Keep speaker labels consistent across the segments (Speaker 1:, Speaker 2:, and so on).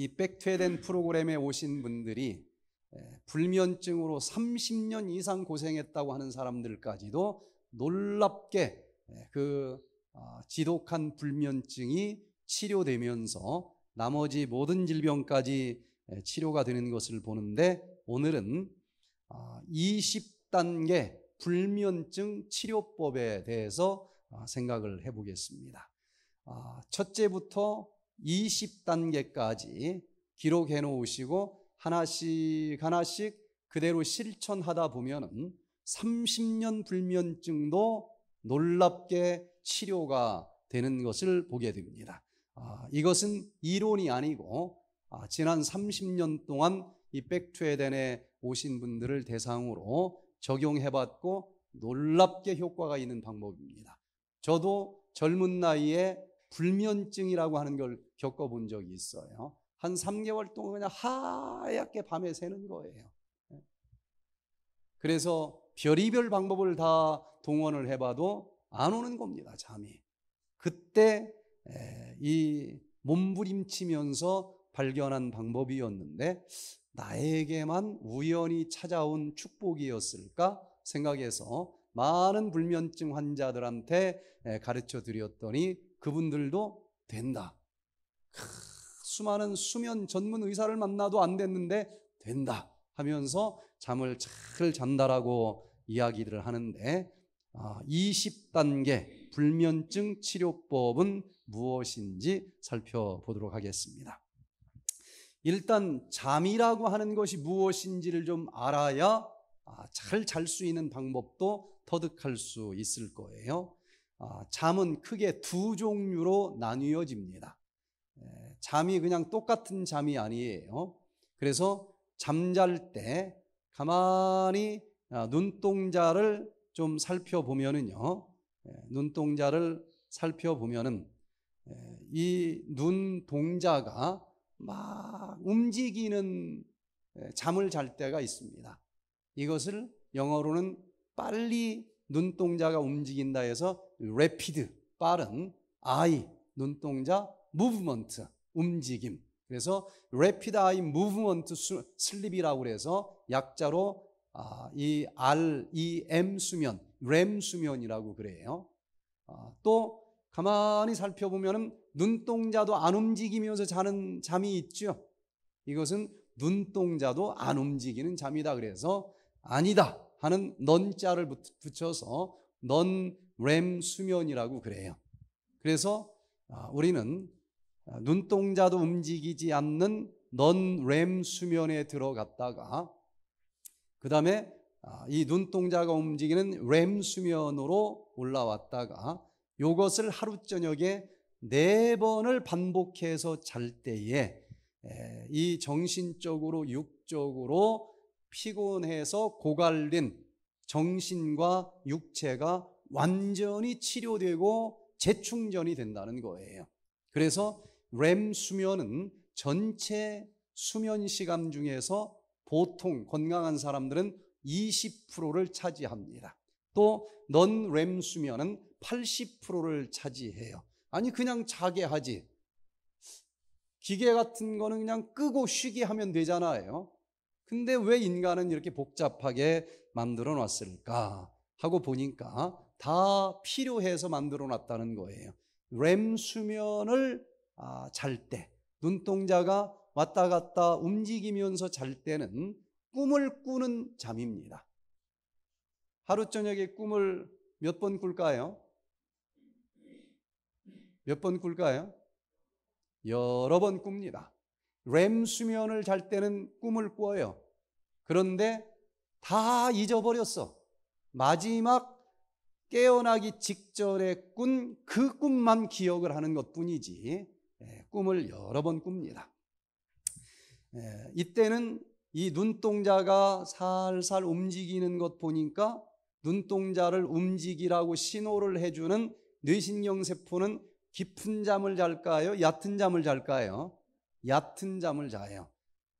Speaker 1: 이 백퇴된 프로그램에 오신 분들이 불면증으로 30년 이상 고생했다고 하는 사람들까지도 놀랍게 그 아, 지독한 불면증이 치료되면서 나머지 모든 질병까지 치료가 되는 것을 보는데 오늘은 20단계 아, 불면증 치료법에 대해서 아, 생각을 해보겠습니다. 첫째부터 20단계까지 기록해 놓으시고 하나씩 하나씩 그대로 실천하다 보면 30년 불면증도 놀랍게 치료가 되는 것을 보게 됩니다. 아, 이것은 이론이 아니고 아, 지난 30년 동안 이 백투에덴에 오신 분들을 대상으로 적용해봤고 놀랍게 효과가 있는 방법입니다. 저도 젊은 나이에 불면증이라고 하는 걸 겪어본 적이 있어요. 한 3개월 동안 그냥 하얗게 밤에 새는 거예요. 예. 그래서 별의별 방법을 다 동원을 해봐도 안 오는 겁니다, 잠이. 그때 이 몸부림치면서 발견한 방법이었는데 나에게만 우연히 찾아온 축복이었을까 생각해서 많은 불면증 환자들한테 가르쳐 드렸더니 그분들도 된다. 수많은 수면 전문 의사를 만나도 안 됐는데 된다 하면서 잠을 잘 잔다라고 이야기를 하는데 20단계 아, 불면증 치료법은 무엇인지 살펴보도록 하겠습니다. 일단 잠이라고 하는 것이 무엇인지를 좀 알아야 아, 잘잘 수 있는 방법도 터득할 수 있을 거예요. 아, 잠은 크게 두 종류로 나뉘어집니다. 잠이 그냥 똑같은 잠이 아니에요. 그래서 잠잘 때 가만히 아, 눈동자를 좀 살펴보면은요. 예, 눈동자를 살펴보면은 예, 이 눈동자가 막 움직이는 예, 잠을 잘 때가 있습니다. 이것을 영어로는 빨리 눈동자가 움직인다 해서 rapid 빠른 eye 눈동자 movement 움직임. 그래서 rapid eye movement sleep이라고 그래서 약자로 아, 이 REM 수면, REM 수면이라고 그래요. 아, 또 가만히 살펴보면 눈동자도 안 움직이면서 자는 잠이 있죠. 이것은 눈동자도 안 움직이는 잠이다. 그래서 아니다 하는 넌자를 붙여서 넌 REM 수면이라고 그래요. 그래서 아, 우리는 아, 눈동자도 움직이지 않는 넌 램 수면에 들어갔다가 그 다음에 아, 이 눈동자가 움직이는 램 수면으로 올라왔다가 이것을 하루 저녁에 네 번을 반복해서 잘 때에 이 정신적으로 육적으로 피곤해서 고갈된 정신과 육체가 완전히 치료되고 재충전이 된다는 거예요. 그래서 램 수면은 전체 수면 시간 중에서 보통 건강한 사람들은 20%를 차지합니다. 또 넌 램 수면은 80%를 차지해요. 아니 그냥 자게 하지. 기계 같은 거는 그냥 끄고 쉬게 하면 되잖아요. 근데 왜 인간은 이렇게 복잡하게 만들어 놨을까 하고 보니까 다 필요해서 만들어 놨다는 거예요. 램 수면을 아, 잘 때, 눈동자가 왔다 갔다 움직이면서 잘 때는 꿈을 꾸는 잠입니다. 하루 저녁에 꿈을 몇 번 꿀까요? 몇 번 꿀까요? 여러 번 꿉니다. 램 수면을 잘 때는 꿈을 꾸어요 그런데 다 잊어버렸어. 마지막 깨어나기 직전에 꾼 그 꿈만 기억을 하는 것 뿐이지 꿈을 여러 번 꿉니다. 예, 이때는 이 눈동자가 살살 움직이는 것 보니까 눈동자를 움직이라고 신호를 해주는 뇌신경세포는 깊은 잠을 잘까요? 얕은 잠을 잘까요? 얕은 잠을 자요.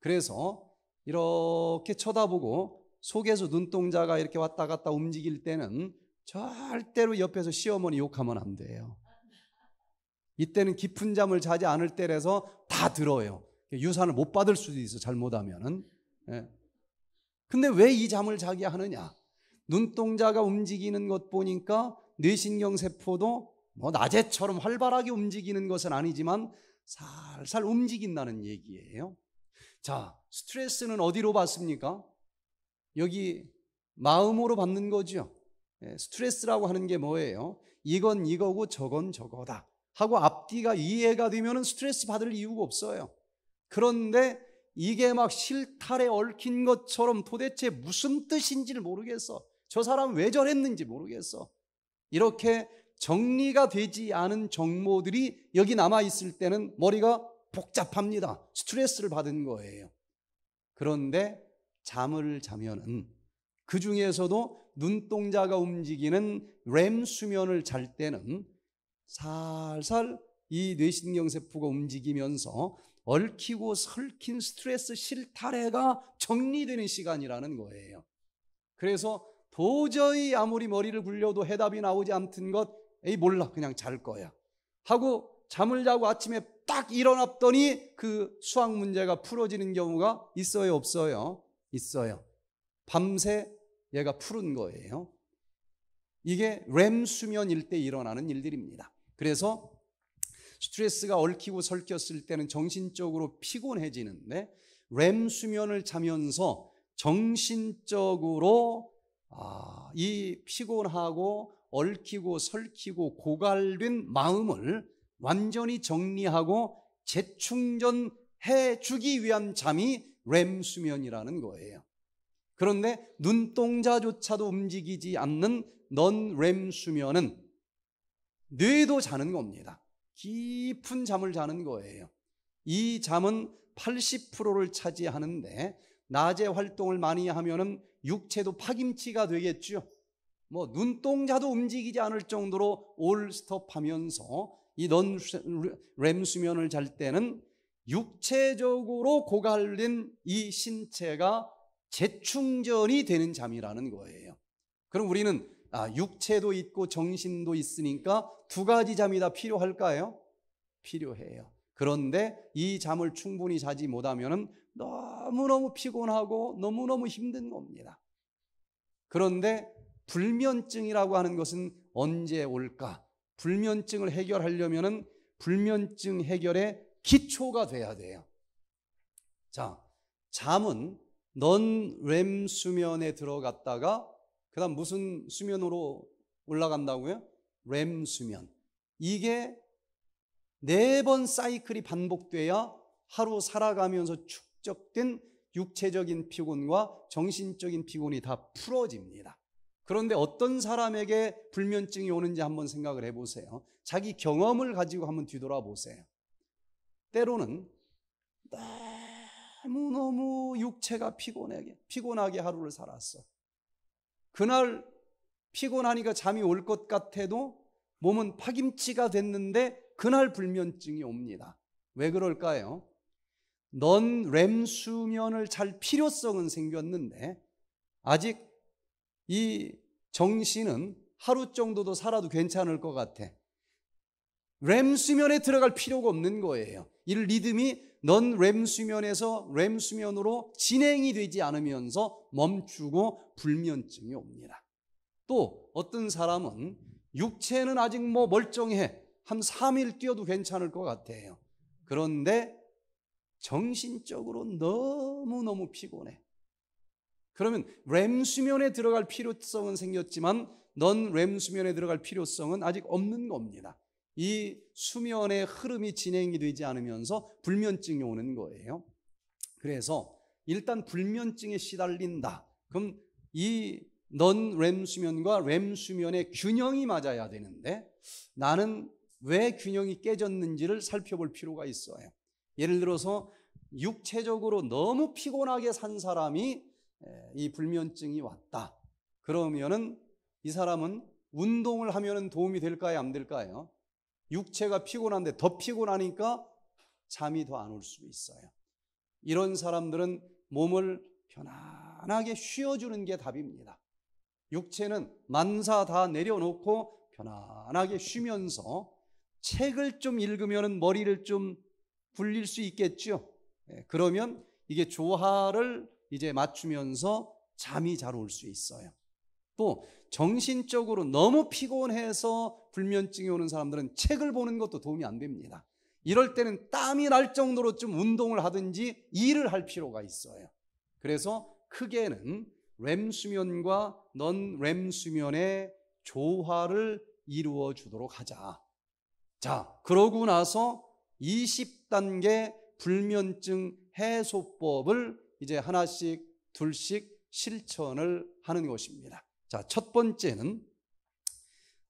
Speaker 1: 그래서 이렇게 쳐다보고 속에서 눈동자가 이렇게 왔다 갔다 움직일 때는 절대로 옆에서 시어머니 욕하면 안 돼요. 이때는 깊은 잠을 자지 않을 때라서 다 들어요. 유산을 못 받을 수도 있어. 잘못하면은. 예. 근데 왜 이 잠을 자게 하느냐? 눈동자가 움직이는 것 보니까 뇌신경 세포도 뭐 낮에처럼 활발하게 움직이는 것은 아니지만 살살 움직인다는 얘기예요. 자, 스트레스는 어디로 받습니까? 여기 마음으로 받는 거죠. 예, 스트레스라고 하는 게 뭐예요? 이건 이거고 저건 저거다. 하고 앞뒤가 이해가 되면 스트레스 받을 이유가 없어요. 그런데 이게 막실타래 얽힌 것처럼 도대체 무슨 뜻인지를 모르겠어. 저 사람 왜 저랬는지 모르겠어. 이렇게 정리가 되지 않은 정보들이 여기 남아있을 때는 머리가 복잡합니다. 스트레스를 받은 거예요. 그런데 잠을 자면은 그 중에서도 눈동자가 움직이는 램 수면을 잘 때는 살살 이 뇌신경세포가 움직이면서 얽히고 설킨 스트레스 실타래가 정리되는 시간이라는 거예요. 그래서 도저히 아무리 머리를 굴려도 해답이 나오지 않던 것, 에이, 몰라. 그냥 잘 거야. 하고 잠을 자고 아침에 딱 일어났더니 그 수학 문제가 풀어지는 경우가 있어요, 없어요? 있어요. 밤새 얘가 푸른 거예요. 이게 램 수면일 때 일어나는 일들입니다. 그래서 스트레스가 얽히고 설켰을 때는 정신적으로 피곤해지는데 램 네? 수면을 자면서 정신적으로 아, 이 피곤하고 얽히고 설키고 고갈된 마음을 완전히 정리하고 재충전해 주기 위한 잠이 램 수면이라는 거예요. 그런데 눈동자조차도 움직이지 않는 넌램 수면은 뇌도 자는 겁니다. 깊은 잠을 자는 거예요. 이 잠은 80%를 차지하는데 낮에 활동을 많이 하면은 육체도 파김치가 되겠죠. 뭐 눈동자도 움직이지 않을 정도로 올스톱하면서 이 넌렘 수면을 잘 때는 육체적으로 고갈된 이 신체가 재충전이 되는 잠이라는 거예요. 그럼 우리는 아, 육체도 있고 정신도 있으니까 두 가지 잠이 다 필요할까요? 필요해요. 그런데 이 잠을 충분히 자지 못하면 너무너무 피곤하고 너무너무 힘든 겁니다. 그런데 불면증이라고 하는 것은 언제 올까? 불면증을 해결하려면 불면증 해결의 기초가 돼야 돼요. 자, 잠은 넌렘 수면에 들어갔다가 그 다음 무슨 수면으로 올라간다고요? 램 수면. 이게 네 번 사이클이 반복돼야 하루 살아가면서 축적된 육체적인 피곤과 정신적인 피곤이 다 풀어집니다. 그런데 어떤 사람에게 불면증이 오는지 한번 생각을 해보세요. 자기 경험을 가지고 한번 뒤돌아보세요. 때로는 너무너무 육체가 피곤하게, 피곤하게 하루를 살았어. 그날 피곤하니까 잠이 올 것 같아도 몸은 파김치가 됐는데 그날 불면증이 옵니다. 왜 그럴까요? 넌렘 수면을 잘 필요성은 생겼는데 아직 이 정신은 하루 정도도 살아도 괜찮을 것 같아. 램 수면에 들어갈 필요가 없는 거예요. 이 리듬이 넌램 수면에서 램 수면으로 진행이 되지 않으면서 멈추고 불면증이 옵니다. 또 어떤 사람은 육체는 아직 뭐 멀쩡해. 한 3일 뛰어도 괜찮을 것 같아요. 그런데 정신적으로 너무너무 피곤해. 그러면 램 수면에 들어갈 필요성은 생겼지만 넌램 수면에 들어갈 필요성은 아직 없는 겁니다. 이 수면의 흐름이 진행이 되지 않으면서 불면증이 오는 거예요. 그래서 일단 불면증에 시달린다. 그럼 이 넌렘 수면과 렘 수면의 균형이 맞아야 되는데 나는 왜 균형이 깨졌는지를 살펴볼 필요가 있어요. 예를 들어서 육체적으로 너무 피곤하게 산 사람이 이 불면증이 왔다. 그러면은 이 사람은 운동을 하면 도움이 될까요? 안 될까요? 육체가 피곤한데 더 피곤하니까 잠이 더 안 올 수 있어요. 이런 사람들은 몸을 편안하게 쉬어주는 게 답입니다. 육체는 만사 다 내려놓고 편안하게 쉬면서 책을 좀 읽으면 머리를 좀 굴릴 수 있겠죠. 예, 그러면 이게 조화를 이제 맞추면서 잠이 잘 올 수 있어요. 또 정신적으로 너무 피곤해서 불면증이 오는 사람들은 책을 보는 것도 도움이 안 됩니다. 이럴 때는 땀이 날 정도로 좀 운동을 하든지 일을 할 필요가 있어요. 그래서 크게는 렘 수면과 넌렘 수면의 조화를 이루어 주도록 하자. 자, 그러고 나서 20단계 불면증 해소법을 이제 하나씩 둘씩 실천을 하는 것입니다. 자, 첫 번째는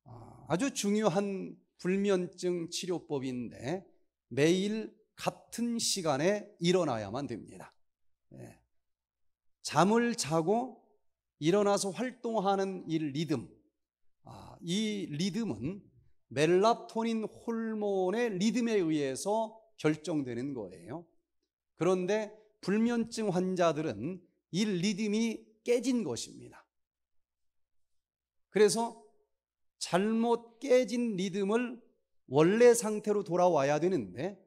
Speaker 1: 아, 아주 중요한 불면증 치료법인데 매일 같은 시간에 일어나야만 됩니다. 예. 잠을 자고 일어나서 활동하는 이 리듬. 아, 이 리듬은 멜라토닌 호르몬의 리듬에 의해서 결정되는 거예요. 그런데 불면증 환자들은 이 리듬이 깨진 것입니다. 그래서 잘못 깨진 리듬을 원래 상태로 돌아와야 되는데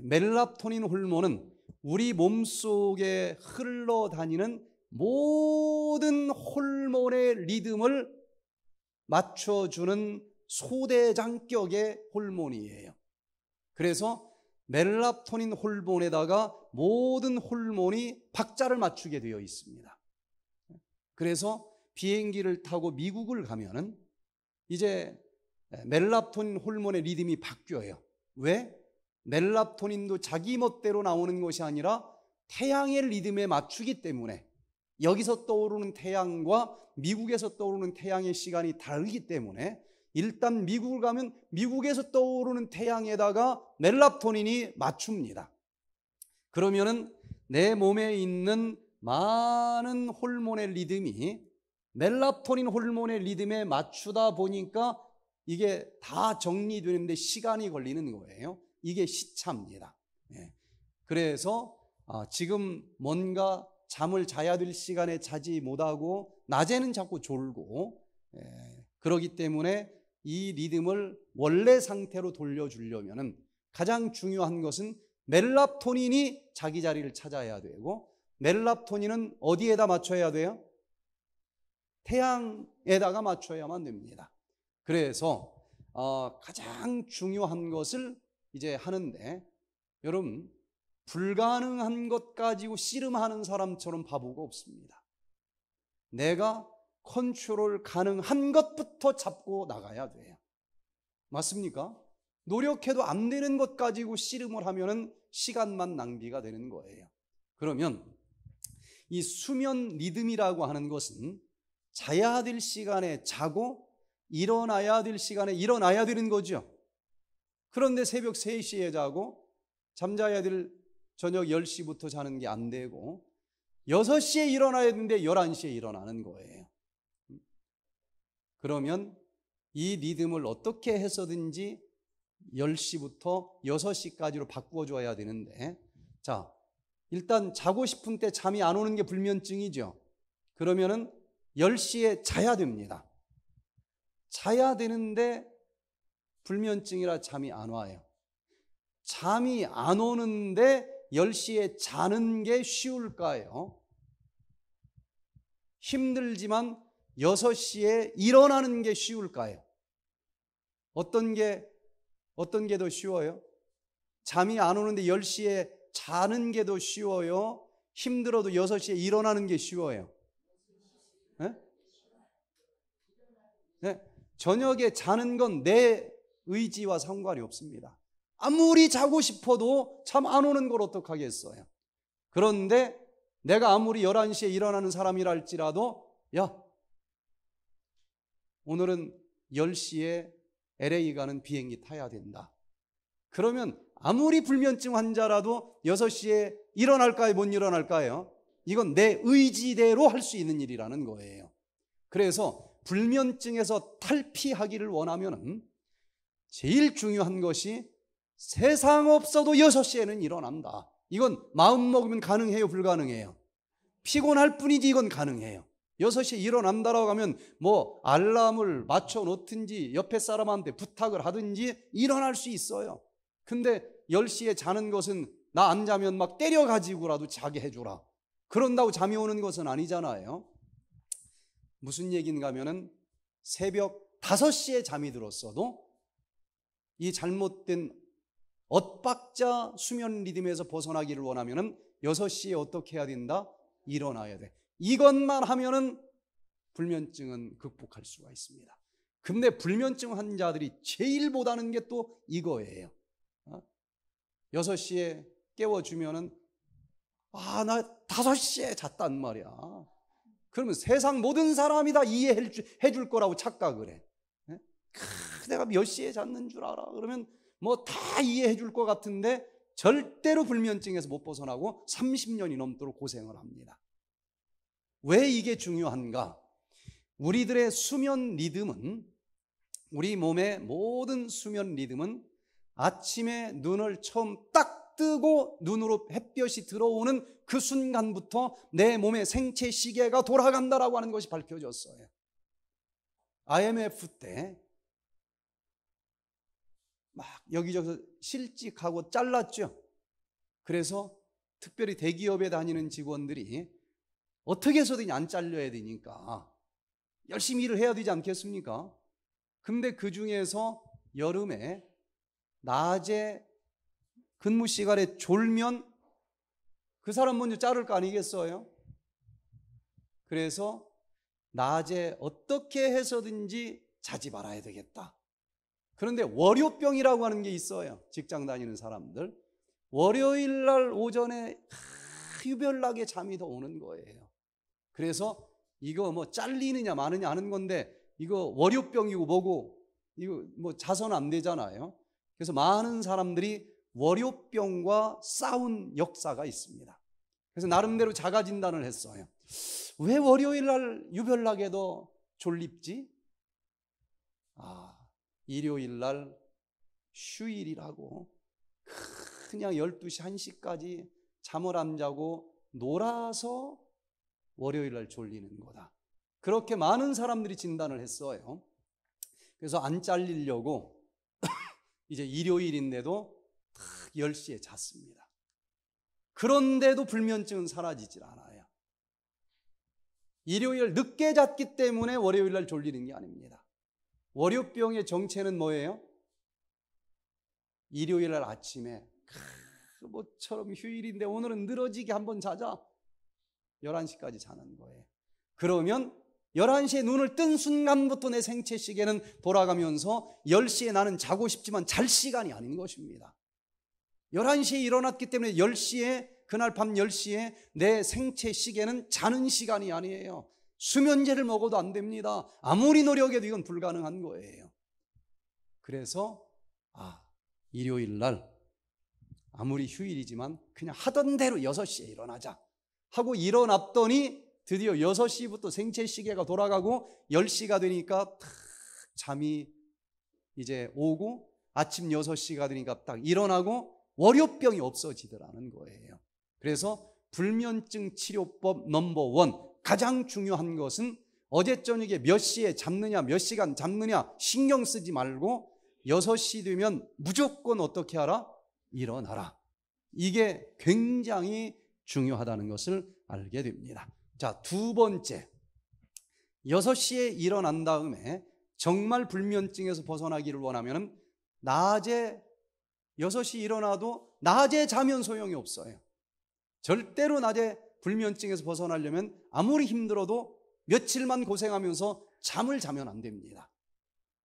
Speaker 1: 멜라토닌 호르몬은 우리 몸속에 흘러다니는 모든 호르몬의 리듬을 맞춰주는 소대장격의 호르몬이에요. 그래서 멜라토닌 호르몬에다가 모든 호르몬이 박자를 맞추게 되어 있습니다. 그래서 비행기를 타고 미국을 가면은 이제 멜라토닌 호르몬의 리듬이 바뀌어요. 왜? 멜라토닌도 자기 멋대로 나오는 것이 아니라 태양의 리듬에 맞추기 때문에 여기서 떠오르는 태양과 미국에서 떠오르는 태양의 시간이 다르기 때문에 일단 미국을 가면 미국에서 떠오르는 태양에다가 멜라토닌이 맞춥니다. 그러면은 내 몸에 있는 많은 호르몬의 리듬이 멜라토닌 호르몬의 리듬에 맞추다 보니까 이게 다 정리되는데 시간이 걸리는 거예요. 이게 시차입니다. 예. 그래서 아, 지금 뭔가 잠을 자야 될 시간에 자지 못하고 낮에는 자꾸 졸고 예. 그러기 때문에 이 리듬을 원래 상태로 돌려주려면 가장 중요한 것은 멜라토닌이 자기 자리를 찾아야 되고 멜라토닌은 어디에다 맞춰야 돼요? 태양에다가 맞춰야만 됩니다. 그래서 어, 가장 중요한 것을 이제 하는데 여러분 불가능한 것 가지고 씨름하는 사람처럼 바보가 없습니다. 내가 컨트롤 가능한 것부터 잡고 나가야 돼요. 맞습니까? 노력해도 안 되는 것 가지고 씨름을 하면은 시간만 낭비가 되는 거예요. 그러면 이 수면 리듬이라고 하는 것은 자야 될 시간에 자고 일어나야 될 시간에 일어나야 되는 거죠. 그런데 새벽 3시에 자고 잠자야 될 저녁 10시부터 자는 게 안 되고 6시에 일어나야 되는데 11시에 일어나는 거예요. 그러면 이 리듬을 어떻게 해서든지 10시부터 6시까지로 바꾸어 줘야 되는데 자, 일단 자고 싶은 때 잠이 안 오는 게 불면증이죠. 그러면은 10시에 자야 됩니다. 자야 되는데 불면증이라 잠이 안 와요. 잠이 안 오는데 10시에 자는 게 쉬울까요? 힘들지만 6시에 일어나는 게 쉬울까요? 어떤 게, 어떤 게 더 쉬워요? 잠이 안 오는데 10시에 자는 게 더 쉬워요? 힘들어도 6시에 일어나는 게 쉬워요? 네? 네? 저녁에 자는 건 내 의지와 상관이 없습니다. 아무리 자고 싶어도 잠안 오는 걸 어떡하겠어요. 그런데 내가 아무리 11시에 일어나는 사람이랄지라도 야 오늘은 10시에 LA 가는 비행기 타야 된다. 그러면 아무리 불면증 환자라도 6시에 일어날까요? 못 일어날까요? 이건 내 의지대로 할 수 있는 일이라는 거예요. 그래서 불면증에서 탈피하기를 원하면 제일 중요한 것이 세상 없어도 6시에는 일어난다. 이건 마음 먹으면 가능해요, 불가능해요? 피곤할 뿐이지 이건 가능해요. 6시에 일어난다라고 하면 뭐 알람을 맞춰 놓든지 옆에 사람한테 부탁을 하든지 일어날 수 있어요. 근데 10시에 자는 것은 나 안 자면 막 때려가지고라도 자게 해주라. 그런다고 잠이 오는 것은 아니잖아요. 무슨 얘기인가 하면은 새벽 5시에 잠이 들었어도 이 잘못된 엇박자 수면 리듬에서 벗어나기를 원하면은 6시에 어떻게 해야 된다? 일어나야 돼. 이것만 하면은 불면증은 극복할 수가 있습니다. 근데 불면증 환자들이 제일 못하는 게 또 이거예요. 6시에 어? 깨워주면은 아, 나 다섯 시에 잤단 말이야. 그러면 세상 모든 사람이 다 이해해 줄 거라고 착각을 해. 예? 크, 내가 몇 시에 잤는 줄 알아. 그러면 뭐 다 이해해 줄것 같은데 절대로 불면증에서 못 벗어나고 30년이 넘도록 고생을 합니다. 왜 이게 중요한가? 우리들의 수면 리듬은 우리 몸의 모든 수면 리듬은 아침에 눈을 처음 딱 뜨고 눈으로 햇볕이 들어오는 그 순간부터 내 몸의 생체 시계가 돌아간다라고 하는 것이 밝혀졌어요. IMF 때 막 여기저기서 실직하고 잘랐죠. 그래서 특별히 대기업에 다니는 직원들이 어떻게 해서든 안 잘려야 되니까 열심히 일을 해야 되지 않겠습니까? 근데 그 중에서 여름에 낮에 근무 시간에 졸면 그 사람 먼저 자를 거 아니겠어요? 그래서 낮에 어떻게 해서든지 자지 말아야 되겠다. 그런데 월요병이라고 하는 게 있어요. 직장 다니는 사람들. 월요일 날 오전에 유별나게 잠이 더 오는 거예요. 그래서 이거 뭐 잘리느냐 마느냐 하는 건데 이거 월요병이고 뭐고 이거 뭐 자선 안 되잖아요. 그래서 많은 사람들이 월요병과 싸운 역사가 있습니다. 그래서 나름대로 자가 진단을 했어요. 왜 월요일 날 유별나게도 졸립지? 아, 일요일 날 휴일이라고 그냥 12시 1시까지 잠을 안 자고 놀아서 월요일 날 졸리는 거다. 그렇게 많은 사람들이 진단을 했어요. 그래서 안 잘리려고 이제 일요일인데도 10시에 잤습니다. 그런데도 불면증은 사라지질 않아요. 일요일 늦게 잤기 때문에 월요일 날 졸리는 게 아닙니다. 월요병의 정체는 뭐예요? 일요일 날 아침에 크, 뭐처럼 휴일인데 오늘은 늘어지게 한번 자자. 11시까지 자는 거예요. 그러면 11시에 눈을 뜬 순간부터 내 생체 시계는 돌아가면서 10시에 나는 자고 싶지만 잘 시간이 아닌 것입니다. 11시에 일어났기 때문에 10시에 그날 밤 10시에 내 생체 시계는 자는 시간이 아니에요. 수면제를 먹어도 안 됩니다. 아무리 노력해도 이건 불가능한 거예요. 그래서 아, 일요일 날 아무리 휴일이지만 그냥 하던 대로 6시에 일어나자 하고 일어났더니 드디어 6시부터 생체 시계가 돌아가고 10시가 되니까 탁 잠이 이제 오고 아침 6시가 되니까 딱 일어나고 월요병이 없어지더라는 거예요. 그래서 불면증 치료법 넘버원 가장 중요한 것은 어제 저녁에 몇 시에 잡느냐 몇 시간 잡느냐 신경 쓰지 말고 6시 되면 무조건 어떻게 하라? 일어나라. 이게 굉장히 중요하다는 것을 알게 됩니다. 자, 두 번째. 6시에 일어난 다음에 정말 불면증에서 벗어나기를 원하면 낮에 6시 일어나도 낮에 자면 소용이 없어요. 절대로 낮에 불면증에서 벗어나려면 아무리 힘들어도 며칠만 고생하면서 잠을 자면 안 됩니다.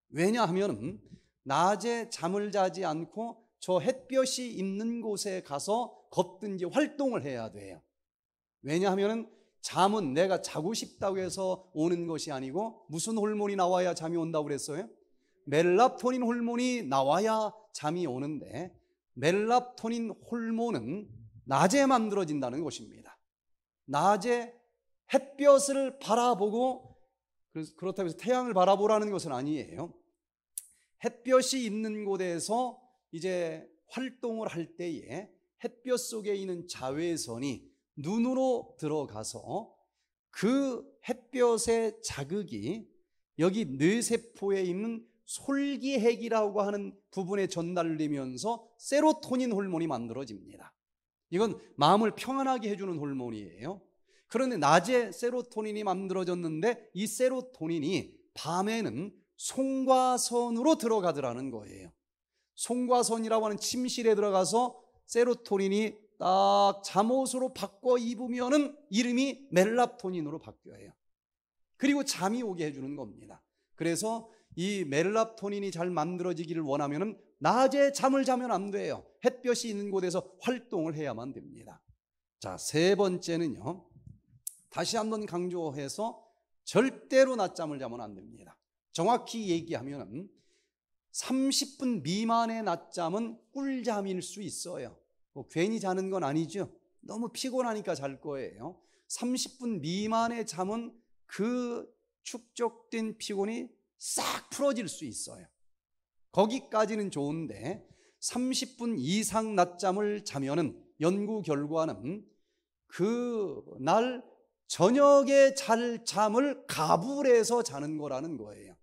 Speaker 1: 왜냐하면 낮에 잠을 자지 않고 저 햇볕이 있는 곳에 가서 걷든지 활동을 해야 돼요. 왜냐하면 잠은 내가 자고 싶다고 해서 오는 것이 아니고 무슨 호르몬이 나와야 잠이 온다고 그랬어요? 멜라토닌 호르몬이 나와야 잠이 오는데 멜라토닌 호르몬은 낮에 만들어진다는 것입니다. 낮에 햇볕을 바라보고 그렇다고 해서 태양을 바라보라는 것은 아니에요. 햇볕이 있는 곳에서 이제 활동을 할 때에 햇볕 속에 있는 자외선이 눈으로 들어가서 그 햇볕의 자극이 여기 뇌세포에 있는 솔기핵이라고 하는 부분에 전달되면서 세로토닌 호르몬이 만들어집니다. 이건 마음을 평안하게 해주는 호르몬이에요. 그런데 낮에 세로토닌이 만들어졌는데 이 세로토닌이 밤에는 송과선으로 들어가더라는 거예요. 송과선이라고 하는 침실에 들어가서 세로토닌이 딱 잠옷으로 바꿔 입으면은 이름이 멜라토닌으로 바뀌어요. 그리고 잠이 오게 해주는 겁니다. 그래서 이멜라토닌이잘 만들어지기를 원하면 낮에 잠을 자면 안 돼요. 햇볕이 있는 곳에서 활동을 해야만 됩니다. 자, 세 번째는요. 다시 한번 강조해서 절대로 낮잠을 자면 안 됩니다. 정확히 얘기하면 30분 미만의 낮잠은 꿀잠일 수 있어요. 뭐 괜히 자는 건 아니죠. 너무 피곤하니까 잘 거예요. 30분 미만의 잠은 그 축적된 피곤이 싹 풀어질 수 있어요. 거기까지는 좋은데 30분 이상 낮잠을 자면은 연구 결과는 그날 저녁에 잘 잠을 가불해서 자는 거라는 거예요.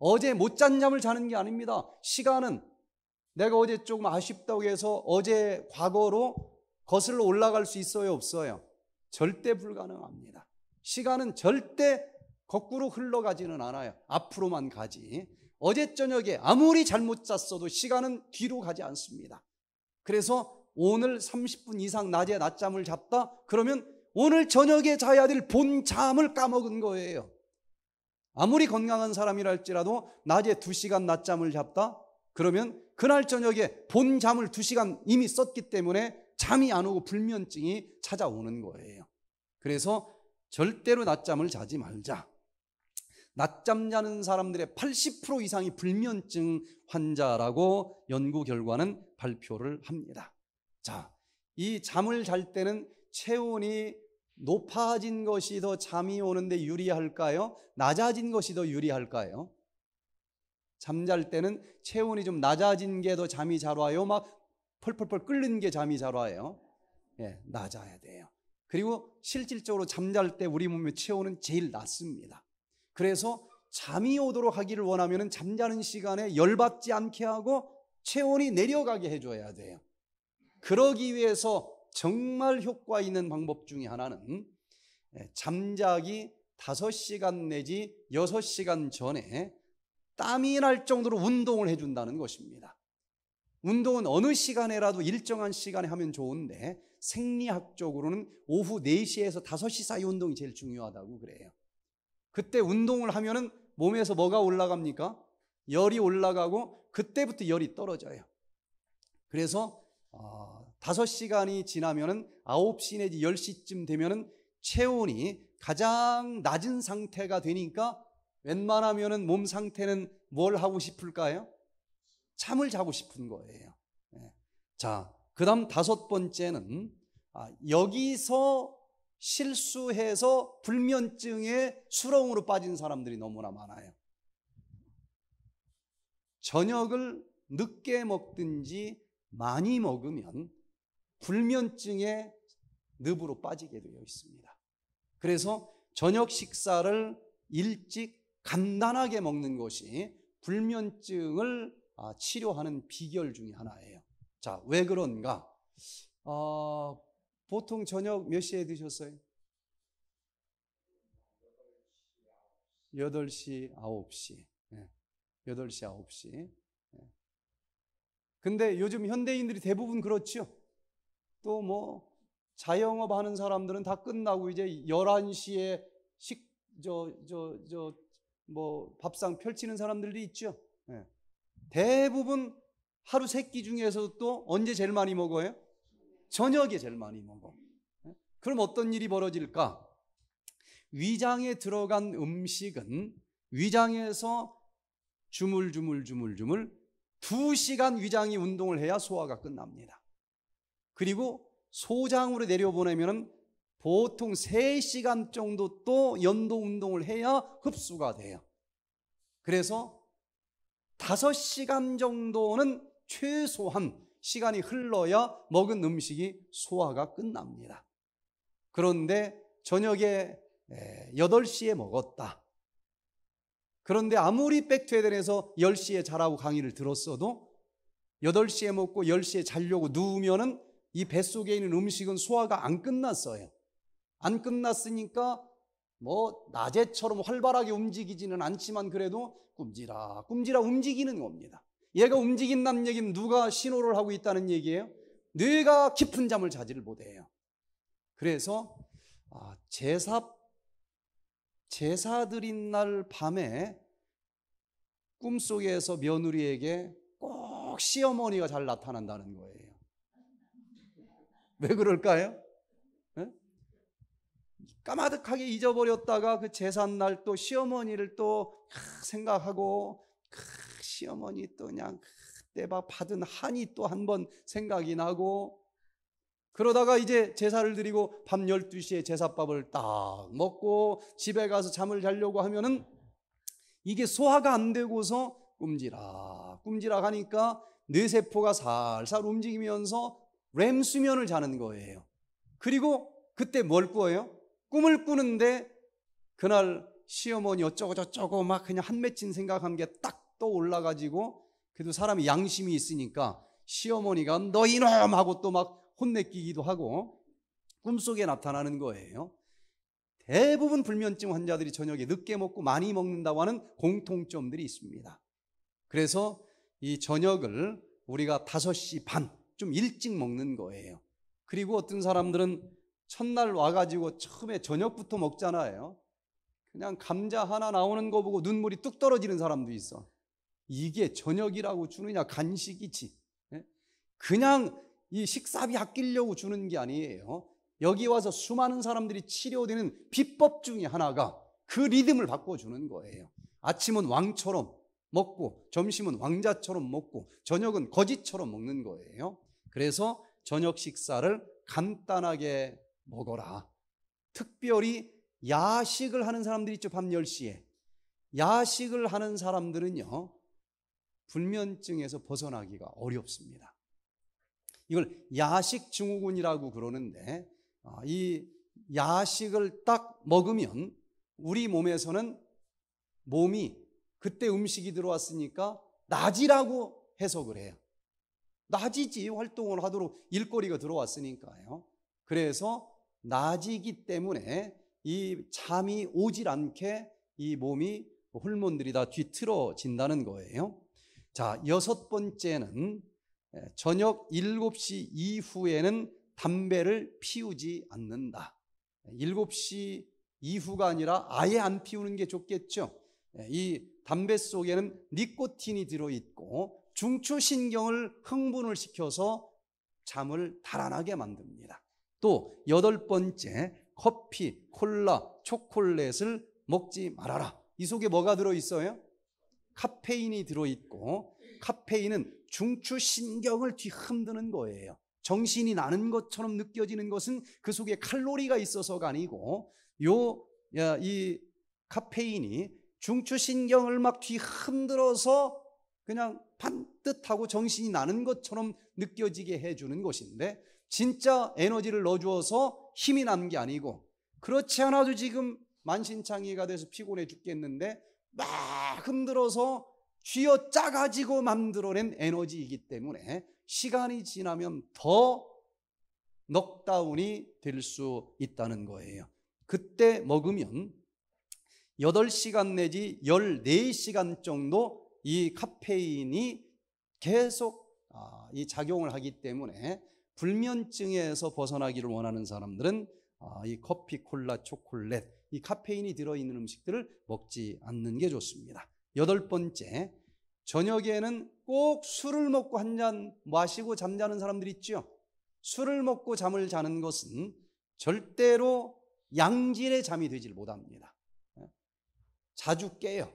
Speaker 1: 어제 못 잔 잠을 자는 게 아닙니다. 시간은 내가 어제 조금 아쉽다고 해서 어제 과거로 거슬러 올라갈 수 있어요, 없어요? 절대 불가능합니다. 시간은 절대 거꾸로 흘러가지는 않아요. 앞으로만 가지. 어제 저녁에 아무리 잘못 잤어도 시간은 뒤로 가지 않습니다. 그래서 오늘 30분 이상 낮에 낮잠을 잤다? 그러면 오늘 저녁에 자야 될 본잠을 까먹은 거예요. 아무리 건강한 사람이랄지라도 낮에 2시간 낮잠을 잡다? 그러면 그날 저녁에 본잠을 2시간 이미 썼기 때문에 잠이 안 오고 불면증이 찾아오는 거예요. 그래서 절대로 낮잠을 자지 말자. 낮잠 자는 사람들의 80% 이상이 불면증 환자라고 연구 결과는 발표를 합니다. 자, 이 잠을 잘 때는 체온이 높아진 것이 더 잠이 오는데 유리할까요? 낮아진 것이 더 유리할까요? 잠 잘 때는 체온이 좀 낮아진 게 더 잠이 잘 와요. 막 펄펄펄 끓는 게 잠이 잘 와요. 예, 낮아야 돼요. 그리고 실질적으로 잠 잘 때 우리 몸의 체온은 제일 낮습니다. 그래서 잠이 오도록 하기를 원하면 잠자는 시간에 열받지 않게 하고 체온이 내려가게 해줘야 돼요. 그러기 위해서 정말 효과 있는 방법 중에 하나는 예, 잠자기 5시간 내지 6시간 전에 땀이 날 정도로 운동을 해준다는 것입니다. 운동은 어느 시간에라도 일정한 시간에 하면 좋은데 생리학적으로는 오후 4시에서 5시 사이 운동이 제일 중요하다고 그래요. 그때 운동을 하면은 몸에서 뭐가 올라갑니까? 열이 올라가고 그때부터 열이 떨어져요. 그래서 어, 5시간이 지나면은 9시 내지 10시쯤 되면은 체온이 가장 낮은 상태가 되니까 웬만하면은 몸 상태는 뭘 하고 싶을까요? 잠을 자고 싶은 거예요. 예. 자, 그 다음 다섯 번째는 아, 여기서 실수해서 불면증의 수렁으로 빠진 사람들이 너무나 많아요. 저녁을 늦게 먹든지 많이 먹으면 불면증의 늪으로 빠지게 되어 있습니다. 그래서 저녁 식사를 일찍 간단하게 먹는 것이 불면증을 아, 치료하는 비결 중의 하나예요. 자, 왜 그런가? 어, 보통 저녁 몇 시에 드셨어요? 8시, 9시. 8시, 9시. 근데 요즘 현대인들이 대부분 그렇죠. 또 뭐 자영업 하는 사람들은 다 끝나고 이제 11시에 식, 저, 저, 저, 뭐 밥상 펼치는 사람들도 있죠. 예. 대부분 하루 세 끼중에서또 언제 제일 많이 먹어요? 저녁에 제일 많이 먹어. 예? 그럼 어떤 일이 벌어질까? 위장에 들어간 음식은 위장에서 주물주물주물주물 두시간 위장이 운동을 해야 소화가 끝납니다. 그리고 소장으로 내려보내면 보통 3시간 정도 또 연도 운동을 해야 흡수가 돼요. 그래서 5시간 정도는 최소한 시간이 흘러야 먹은 음식이 소화가 끝납니다. 그런데 저녁에 8시에 먹었다. 그런데 아무리 백투에대해서 10시에 자라고 강의를 들었어도 8시에 먹고 10시에 자려고 누우면은 이 뱃속에 있는 음식은 소화가 안 끝났어요. 안 끝났으니까 뭐 낮에처럼 활발하게 움직이지는 않지만 그래도 꿈지라꿈지라 움직이는 겁니다. 얘가 움직인다는 얘기는 누가 신호를 하고 있다는 얘기예요? 뇌가 깊은 잠을 자지를 못해요. 그래서 아, 제사 제사 드린 날 밤에 꿈속에서 며느리에게 꼭 시어머니가 잘 나타난다는 거예요. 왜 그럴까요? 네? 까마득하게 잊어버렸다가 그 제삿날 또 시어머니를 또 생각하고 시어머니 또 그냥 그때밥 받은 한이 또 한번 생각이 나고 그러다가 이제 제사를 드리고 밤 12시에 제사밥을 딱 먹고 집에 가서 잠을 자려고 하면은 이게 소화가 안 되고서 꿈지락 꿈지락 하니까 뇌세포가 살살 움직이면서 램 수면을 자는 거예요. 그리고 그때 뭘 꾸어요? 꿈을 꾸는데 그날 시어머니 어쩌고저쩌고 막 그냥 한맺힌 생각한 게딱 또 올라가지고 그래도 사람이 양심이 있으니까 시어머니가 너 이놈 하고 또 막 혼내끼기도 하고 꿈속에 나타나는 거예요. 대부분 불면증 환자들이 저녁에 늦게 먹고 많이 먹는다고 하는 공통점들이 있습니다. 그래서 이 저녁을 우리가 5시 반 좀 일찍 먹는 거예요. 그리고 어떤 사람들은 첫날 와가지고 처음에 저녁부터 먹잖아요. 그냥 감자 하나 나오는 거 보고 눈물이 뚝 떨어지는 사람도 있어. 이게 저녁이라고 주느냐 간식이지. 예? 그냥 이 식사비 아끼려고 주는 게 아니에요. 여기 와서 수많은 사람들이 치료되는 비법 중에 하나가 그 리듬을 바꿔주는 거예요. 아침은 왕처럼 먹고, 점심은 왕자처럼 먹고, 저녁은 거지처럼 먹는 거예요. 그래서 저녁 식사를 간단하게 먹어라. 특별히 야식을 하는 사람들이 있죠, 밤 10시에. 야식을 하는 사람들은요, 불면증에서 벗어나기가 어렵습니다. 이걸 야식 증후군이라고 그러는데 아, 이 야식을 딱 먹으면 우리 몸에서는 몸이 그때 음식이 들어왔으니까 낮이라고 해석을 해요. 낮이지 활동을 하도록 일거리가 들어왔으니까요. 그래서 낮이기 때문에 이 잠이 오질 않게 이 몸이 호르몬들이 다 뒤틀어진다는 거예요. 자, 여섯 번째는 예, 저녁 7시 이후에는 담배를 피우지 않는다. 7시 예, 이후가 아니라 아예 안 피우는 게 좋겠죠. 예, 이 담배 속에는 니코틴이 들어있고 중추신경을 흥분을 시켜서 잠을 달아나게 만듭니다. 또 여덟 번째 커피, 콜라, 초콜릿을 먹지 말아라. 이 속에 뭐가 들어있어요? 카페인이 들어있고 카페인은 중추신경을 뒤흔드는 거예요. 정신이 나는 것처럼 느껴지는 것은 그 속에 칼로리가 있어서가 아니고 요, 야, 이 카페인이 중추신경을 막 뒤흔들어서 그냥 반듯하고 정신이 나는 것처럼 느껴지게 해주는 것인데 진짜 에너지를 넣어주어서 힘이 난 게 아니고 그렇지 않아도 지금 만신창이가 돼서 피곤해 죽겠는데 막 흔들어서 쥐어 짜가지고 만들어낸 에너지이기 때문에 시간이 지나면 더 넉다운이 될 수 있다는 거예요. 그때 먹으면 8시간 내지 14시간 정도 이 카페인이 계속 아, 이 작용을 하기 때문에 불면증에서 벗어나기를 원하는 사람들은 아, 이 커피, 콜라, 초콜릿 이 카페인이 들어있는 음식들을 먹지 않는 게 좋습니다. 여덟 번째, 저녁에는 꼭 술을 먹고 한 잔 마시고 잠자는 사람들이 있죠. 술을 먹고 잠을 자는 것은 절대로 양질의 잠이 되질 못합니다. 예? 자주 깨요.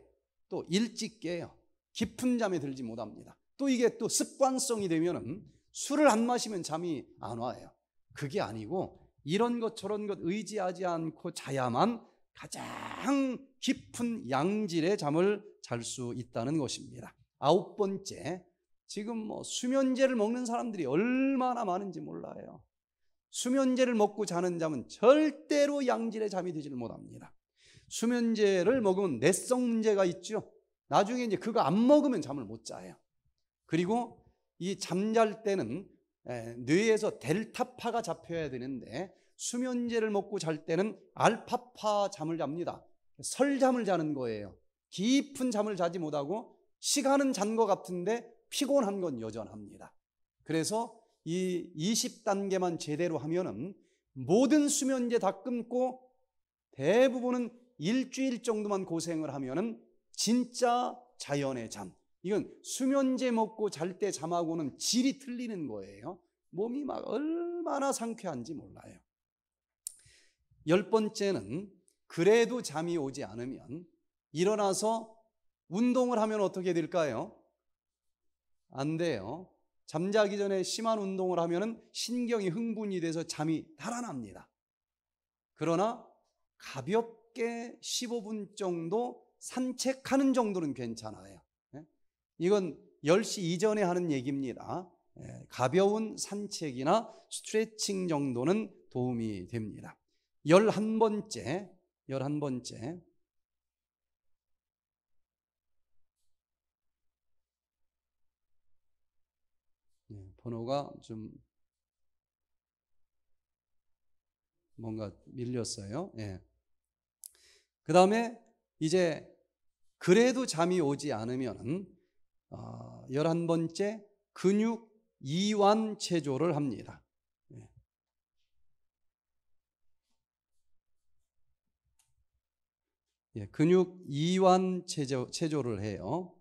Speaker 1: 또 일찍 깨요. 깊은 잠에 들지 못합니다. 또 이게 또 습관성이 되면은 술을 안 마시면 잠이 안 와요. 그게 아니고 이런 것 저런 것 의지하지 않고 자야만 가장 깊은 양질의 잠을 잘 수 있다는 것입니다. 아홉 번째, 지금 뭐 수면제를 먹는 사람들이 얼마나 많은지 몰라요. 수면제를 먹고 자는 잠은 절대로 양질의 잠이 되지를 못합니다. 수면제를 먹으면 내성 문제가 있죠. 나중에 이제 그거 안 먹으면 잠을 못 자요. 그리고 이 잠잘 때는 예, 뇌에서 델타파가 잡혀야 되는데 수면제를 먹고 잘 때는 알파파 잠을 잡니다. 설잠을 자는 거예요. 깊은 잠을 자지 못하고 시간은 잔 것 같은데 피곤한 건 여전합니다. 그래서 이 20단계만 제대로 하면은 모든 수면제 다 끊고 대부분은 일주일 정도만 고생을 하면은 진짜 자연의 잠, 이건 수면제 먹고 잘 때 잠하고는 질이 틀리는 거예요. 몸이 막 얼마나 상쾌한지 몰라요. 열 번째는 그래도 잠이 오지 않으면 일어나서 운동을 하면 어떻게 될까요? 안 돼요. 잠자기 전에 심한 운동을 하면 신경이 흥분이 돼서 잠이 달아납니다. 그러나 가볍게 15분 정도 산책하는 정도는 괜찮아요. 이건 10시 이전에 하는 얘기입니다. 예, 가벼운 산책이나 스트레칭 정도는 도움이 됩니다. 11번째, 11번째. 예, 번호가 좀 뭔가 밀렸어요. 예. 그 다음에 이제 그래도 잠이 오지 않으면 어, 열한 번째 근육 이완 체조를 합니다. 예. 예, 근육 이완 체조, 체조를 해요.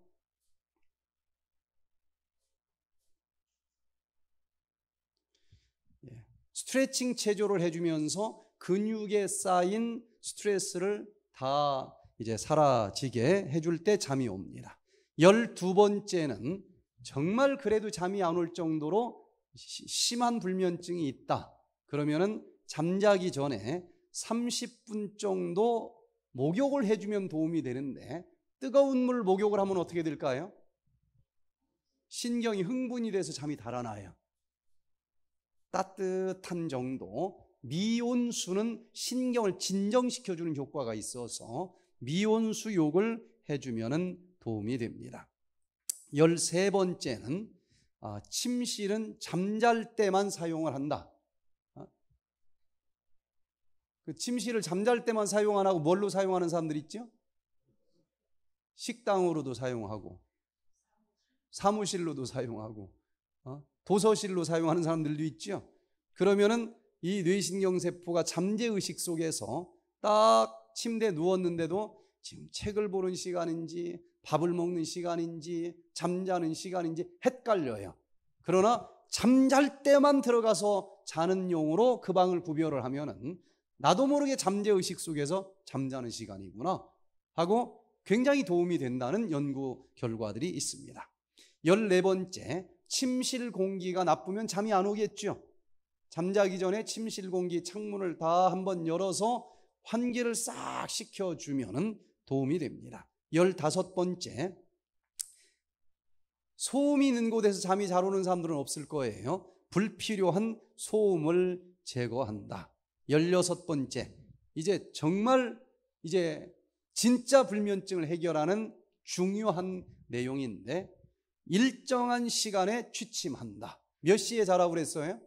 Speaker 1: 예, 스트레칭 체조를 해주면서 근육에 쌓인 스트레스를 다 이제 사라지게 해줄 때 잠이 옵니다. 12번째는 정말 그래도 잠이 안 올 정도로 심한 불면증이 있다. 그러면은 잠자기 전에 30분 정도 목욕을 해주면 도움이 되는데 뜨거운 물 목욕을 하면 어떻게 될까요? 신경이 흥분이 돼서 잠이 달아나요. 따뜻한 정도 미온수는 신경을 진정시켜주는 효과가 있어서 미온수욕을 해주면은 도움이 됩니다. 열세 번째는 아, 침실은 잠잘 때만 사용을 한다. 아, 그 침실을 잠잘 때만 사용 안 하고 뭘로 사용하는 사람들 있죠? 식당으로도 사용하고 사무실로도 사용하고 어, 도서실로 사용하는 사람들도 있죠. 그러면은 이 뇌신경 세포가 잠재 의식 속에서 딱 침대 누웠는데도 지금 책을 보는 시간인지 밥을 먹는 시간인지 잠자는 시간인지 헷갈려요. 그러나 잠잘 때만 들어가서 자는 용으로 그 방을 구별을 하면은 나도 모르게 잠재의식 속에서 잠자는 시간이구나 하고 굉장히 도움이 된다는 연구 결과들이 있습니다. 14번째, 침실 공기가 나쁘면 잠이 안 오겠죠. 잠자기 전에 침실 공기 창문을 다 한번 열어서 환기를 싹 시켜주면 도움이 됩니다. 열다섯 번째 소음이 있는 곳에서 잠이 잘 오는 사람들은 없을 거예요. 불필요한 소음을 제거한다. 열여섯 번째 이제 정말 이제 진짜 불면증을 해결하는 중요한 내용인데 일정한 시간에 취침한다. 몇 시에 자라고 그랬어요?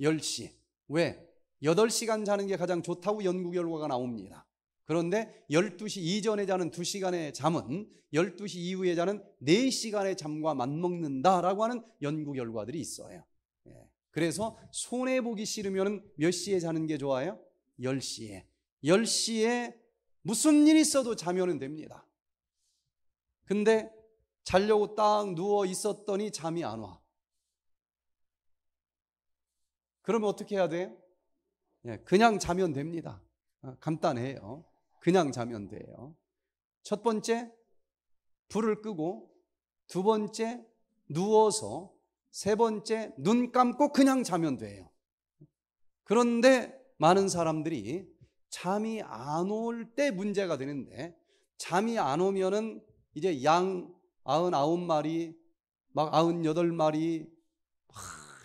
Speaker 1: 10시. 왜? 8시간 자는 게 가장 좋다고 연구 결과가 나옵니다. 그런데 12시 이전에 자는 2시간의 잠은 12시 이후에 자는 4시간의 잠과 맞먹는다라고 하는 연구 결과들이 있어요. 예. 그래서 손해보기 싫으면 몇 시에 자는 게 좋아요? 10시에. 10시에 무슨 일 있어도 자면 됩니다. 근데 자려고 딱 누워 있었더니 잠이 안 와. 그러면 어떻게 해야 돼요? 예, 그냥 자면 됩니다. 아, 간단해요. 그냥 자면 돼요. 첫 번째, 불을 끄고, 두 번째, 누워서, 세 번째, 눈 감고 그냥 자면 돼요. 그런데 많은 사람들이 잠이 안 올 때 문제가 되는데, 잠이 안 오면은 이제 양 99마리, 막 98마리, 아,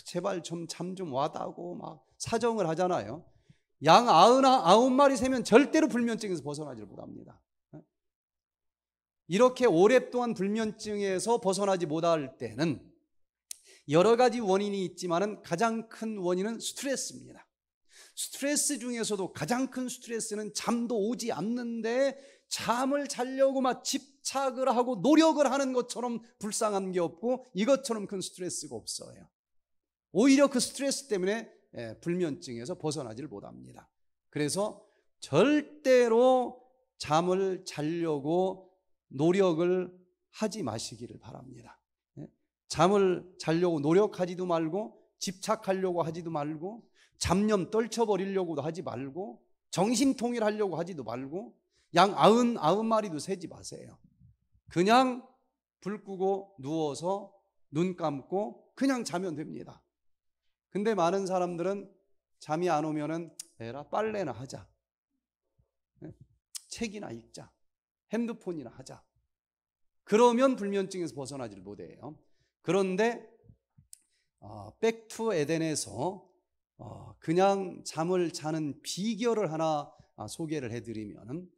Speaker 1: 제발 좀 잠좀 좀 와다고 막 사정을 하잖아요. 양 아흔아, 아홉 마리 세면 절대로 불면증에서 벗어나지 를 못합니다. 예? 이렇게 오랫동안 불면증에서 벗어나지 못할 때는 여러 가지 원인이 있지만 가장 큰 원인은 스트레스입니다. 스트레스 중에서도 가장 큰 스트레스는 잠도 오지 않는데 잠을 자려고 막 집착을 하고 노력을 하는 것처럼 불쌍한 게 없고 이것처럼 큰 스트레스가 없어요. 오히려 그 스트레스 때문에 예, 불면증에서 벗어나질 못합니다. 그래서 절대로 잠을 자려고 노력을 하지 마시기를 바랍니다. 예, 잠을 자려고 노력하지도 말고 집착하려고 하지도 말고 잡념 떨쳐버리려고도 하지 말고 정신 통일하려고 하지도 말고 양 아흔 아흔 마리도 세지 마세요. 그냥 불 끄고 누워서 눈 감고 그냥 자면 됩니다. 근데 많은 사람들은 잠이 안 오면은 에라 빨래나 하자. 예? 책이나 읽자. 핸드폰이나 하자. 그러면 불면증에서 벗어나지를 못해요. 그런데 어, 백투 에덴에서 어, 그냥 잠을 자는 비결을 하나 아, 소개를 해드리면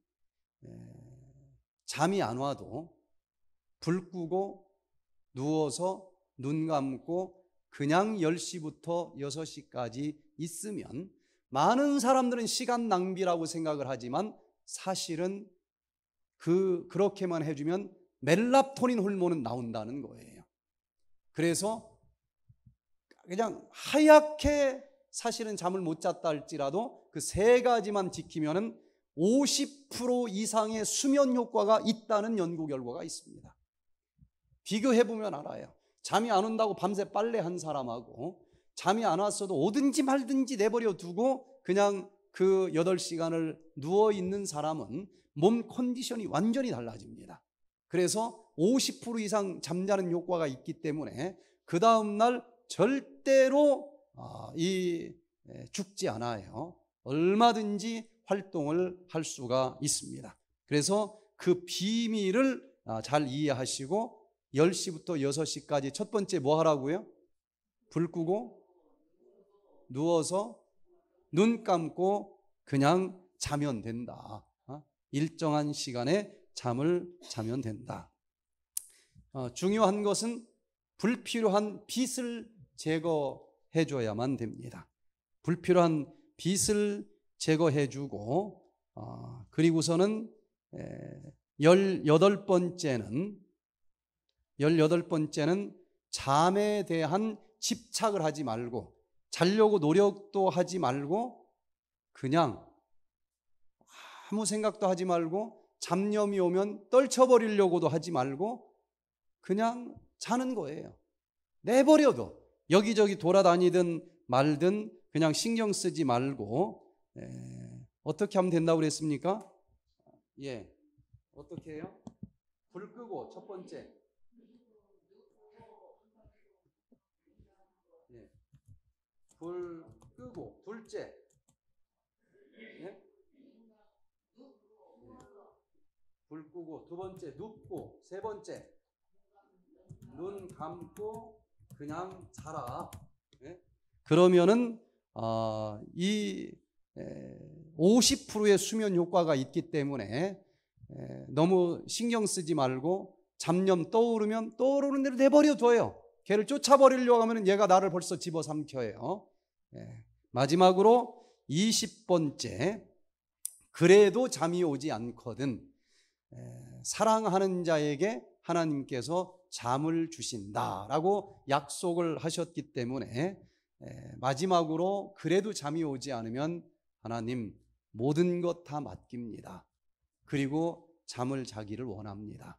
Speaker 1: 에, 예, 잠이 안 와도 불 끄고 누워서 눈 감고 그냥 10시부터 6시까지 있으면 많은 사람들은 시간 낭비라고 생각을 하지만 사실은 그 그렇게만 해주면 멜라토닌 호르몬은 나온다는 거예요. 그래서 그냥 하얗게 사실은 잠을 못 잤다 할지라도 그 세 가지만 지키면은 50% 이상의 수면 효과가 있다는 연구 결과가 있습니다. 비교해 보면 알아요. 잠이 안 온다고 밤새 빨래 한 사람하고 어? 잠이 안 왔어도 오든지 말든지 내버려 두고 그냥 그 8시간을 누워 있는 사람은 몸 컨디션이 완전히 달라집니다. 그래서 50% 이상 잠자는 효과가 있기 때문에 그 다음날 절대로 아, 이 죽지 않아요. 얼마든지 활동을 할 수가 있습니다. 그래서 그 비밀을 아, 잘 이해하시고 10시부터 6시까지 첫 번째 뭐 하라고요? 불 끄고 누워서 눈 감고 그냥 자면 된다. 어? 일정한 시간에 잠을 자면 된다. 어, 중요한 것은 불필요한 빛을 제거해 줘야만 됩니다. 불필요한 빛을 제거해 주고 어, 그리고서는 18번째는 열여덟 번째는 잠에 대한 집착을 하지 말고 자려고 노력도 하지 말고 그냥 아무 생각도 하지 말고 잡념이 오면 떨쳐버리려고도 하지 말고 그냥 자는 거예요. 내버려둬. 여기저기 돌아다니든 말든 그냥 신경 쓰지 말고 에, 예, 어떻게 하면 된다고 그랬습니까? 예. 어떻게 해요? 불 끄고 첫 번째 불 끄고 둘째 예? 예? 불 끄고 두 번째 눕고 세 번째 눈 감고 그냥 자라 예? 그러면은 어, 이 50%의 수면 효과가 있기 때문에 너무 신경 쓰지 말고 잡념 떠오르면 떠오르는 대로 내버려 둬요. 걔를 쫓아버리려고 하면 얘가 나를 벌써 집어삼켜요. 예. 마지막으로 20번째 그래도 잠이 오지 않거든 예, 사랑하는 자에게 하나님께서 잠을 주신다라고 약속을 하셨기 때문에 예, 마지막으로 그래도 잠이 오지 않으면 하나님 모든 것 다 맡깁니다. 그리고 잠을 자기를 원합니다.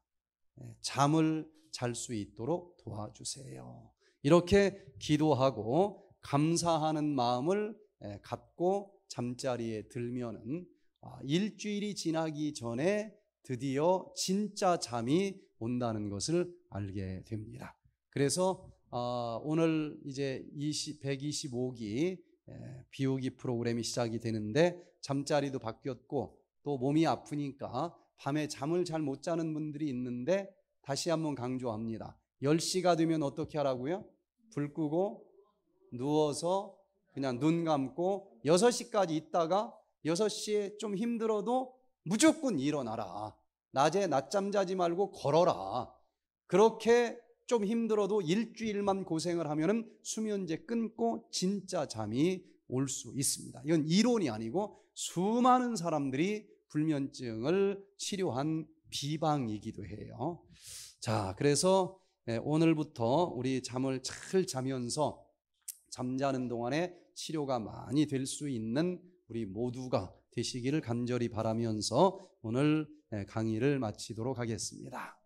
Speaker 1: 잠을 잘 수 있도록 도와주세요. 이렇게 기도하고 감사하는 마음을 예, 갖고 잠자리에 들면은 아, 일주일이 지나기 전에 드디어 진짜 잠이 온다는 것을 알게 됩니다. 그래서 아, 오늘 이제 20, 125기 비우기 프로그램이 시작이 되는데 잠자리도 바뀌었고 또 몸이 아프니까 밤에 잠을 잘 못 자는 분들이 있는데 다시 한번 강조합니다. 10시가 되면 어떻게 하라고요? 불 끄고 누워서 그냥 눈 감고 6시까지 있다가 6시에 좀 힘들어도 무조건 일어나라. 낮에 낮잠 자지 말고 걸어라. 그렇게 좀 힘들어도 일주일만 고생을 하면은 수면제 끊고 진짜 잠이 올 수 있습니다. 이건 이론이 아니고 수많은 사람들이 불면증을 치료한 비방이기도 해요. 자, 그래서 예, 오늘부터 우리 잠을 잘 자면서 잠자는 동안에 치료가 많이 될 수 있는 우리 모두가 되시기를 간절히 바라면서 오늘 예, 강의를 마치도록 하겠습니다.